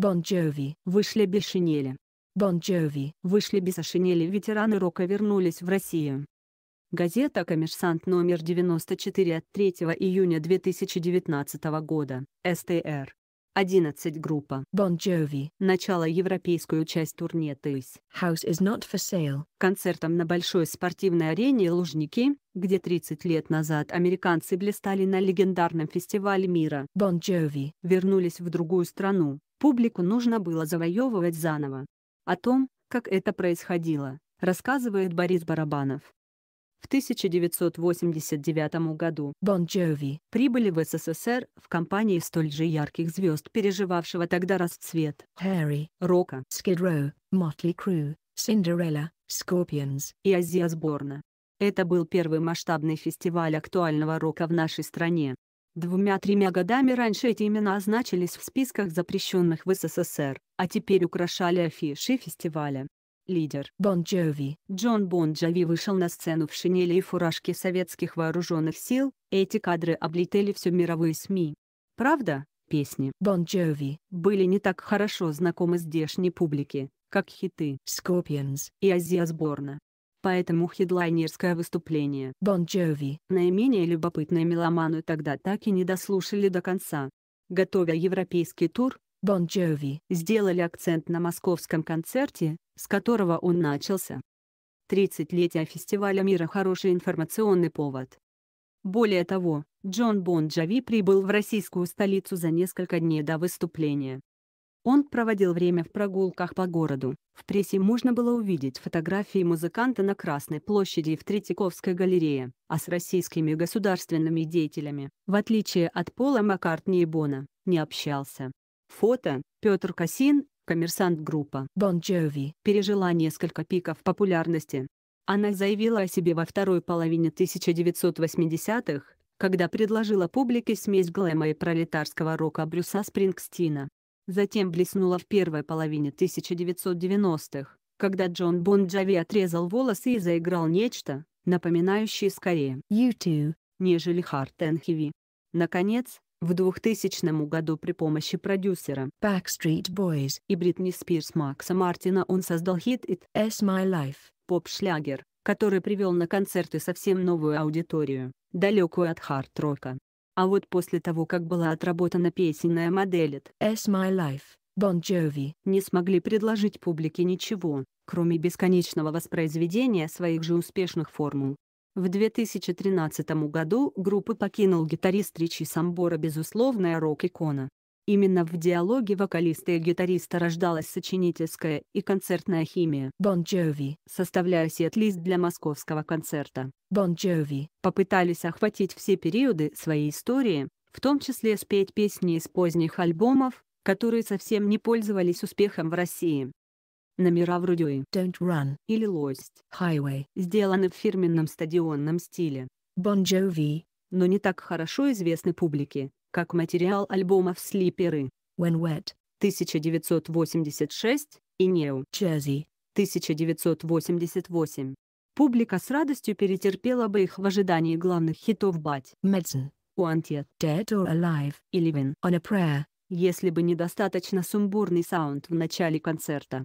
Бон Джови. Вышли без шинели. Бон Джови. Вышли без шинели ветераны рока вернулись в Россию. Газета «Коммерсант» номер 94 от 3 июня 2019 года, СТР. 11 группа Бон Джови Начало европейскую часть турне Тыс. House is not for sale. Концертом на большой спортивной арене Лужники, где 30 лет назад американцы блистали на легендарном фестивале мира. Бон Джови Вернулись в другую страну, публику нужно было завоевывать заново. О том, как это происходило, рассказывает Борис Барабанов. В 1989 году Бон bon Джови прибыли в СССР в компании столь же ярких звезд, переживавшего тогда расцвет Harry, Рока, Skid Row, Motley Crue, Cinderella, Scorpions и Азия Сборна. Это был первый масштабный фестиваль актуального рока в нашей стране. Двумя-тремя годами раньше эти имена значились в списках запрещенных в СССР, а теперь украшали афиши фестиваля. Лидер Бон Джови. Джон Бон Джови вышел на сцену в шинели и фуражке советских вооруженных сил, эти кадры облетели все мировые СМИ. Правда, песни Бон Джови были не так хорошо знакомы здешней публике, как хиты Scorpions и Азия сборна поэтому хедлайнерское выступление Бон Джови. Наименее любопытные меломаны тогда так и не дослушали до конца. Готовя европейский тур, Бон Джови сделали акцент на московском концерте, с которого он начался. 30-летие фестиваля мира – хороший информационный повод. Более того, Джон Бон Джови прибыл в российскую столицу за несколько дней до выступления. Он проводил время в прогулках по городу. В прессе можно было увидеть фотографии музыканта на Красной площади и в Третьяковской галерее, а с российскими государственными деятелями, в отличие от Пола Маккартни и Бона, не общался. Фото Петр Касин, коммерсант группа Бон bon Джови, пережила несколько пиков популярности. Она заявила о себе во второй половине 1980-х, когда предложила публике смесь глэма и пролетарского рока Брюса Спрингстина затем блеснула в первой половине 1990-х, когда Джон Бон Джови отрезал волосы и заиграл нечто, напоминающее скорее YouTube, нежели Hard and Heavy. Наконец, в 2000 году при помощи продюсера Backstreet Boys и Бритни Спирс Макса Мартина он создал хит «It's My Life» поп-шлягер, который привел на концерты совсем новую аудиторию, далекую от хард-рока. А вот после того, как была отработана песенная модель «It's My Life» Бон bon Джови не смогли предложить публике ничего, кроме бесконечного воспроизведения своих же успешных формул. В 2013 году группы покинул гитарист Ричи Самбора безусловная рок-икона, Именно в диалоге вокалиста и гитариста рождалась сочинительская и концертная химия. Бон bon Джови, составляя сет-лист для московского концерта. Бон bon Джови попытались охватить все периоды своей истории, в том числе спеть песни из поздних альбомов, которые совсем не пользовались успехом в России. Номера вроде «Don't Run» или «Lost» Highway сделаны в фирменном стадионном стиле. Бон bon Джови но не так хорошо известны публике, как материал альбомов «Слиперы», «When Wet» 1986 и «New Jersey» 1988. Публика с радостью перетерпела бы их в ожидании главных хитов «Бать», «Medicine», «Wanted», «Dead or Alive» и «Living on a Prayer», если бы недостаточно сумбурный саунд в начале концерта.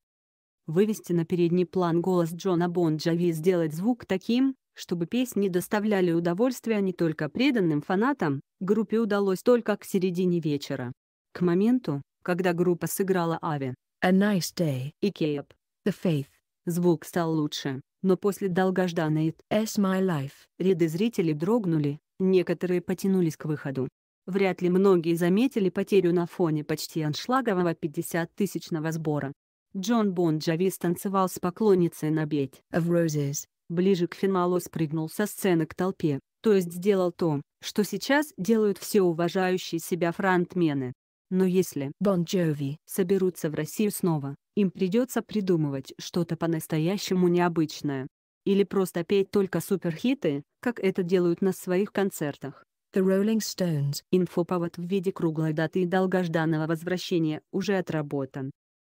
Вывести на передний план голос Джона Бонджави и сделать звук таким, чтобы песни доставляли удовольствие не только преданным фанатам, группе удалось только к середине вечера. К моменту, когда группа сыграла «Ави», «A Nice Day» и «Кейп», «The Faith», звук стал лучше, но после долгожданной «It My Life» ряды зрителей дрогнули, некоторые потянулись к выходу. Вряд ли многие заметили потерю на фоне почти аншлагового 50-тысячного сбора. Джон Бон Джави танцевал с поклонницей на бедь «Of Roses» ближе к финалу спрыгнул со сцены к толпе, то есть сделал то, что сейчас делают все уважающие себя фронтмены. Но если Бон bon Джови соберутся в Россию снова, им придется придумывать что-то по-настоящему необычное. Или просто петь только суперхиты, как это делают на своих концертах. The Rolling Stones. Инфоповод в виде круглой даты и долгожданного возвращения уже отработан.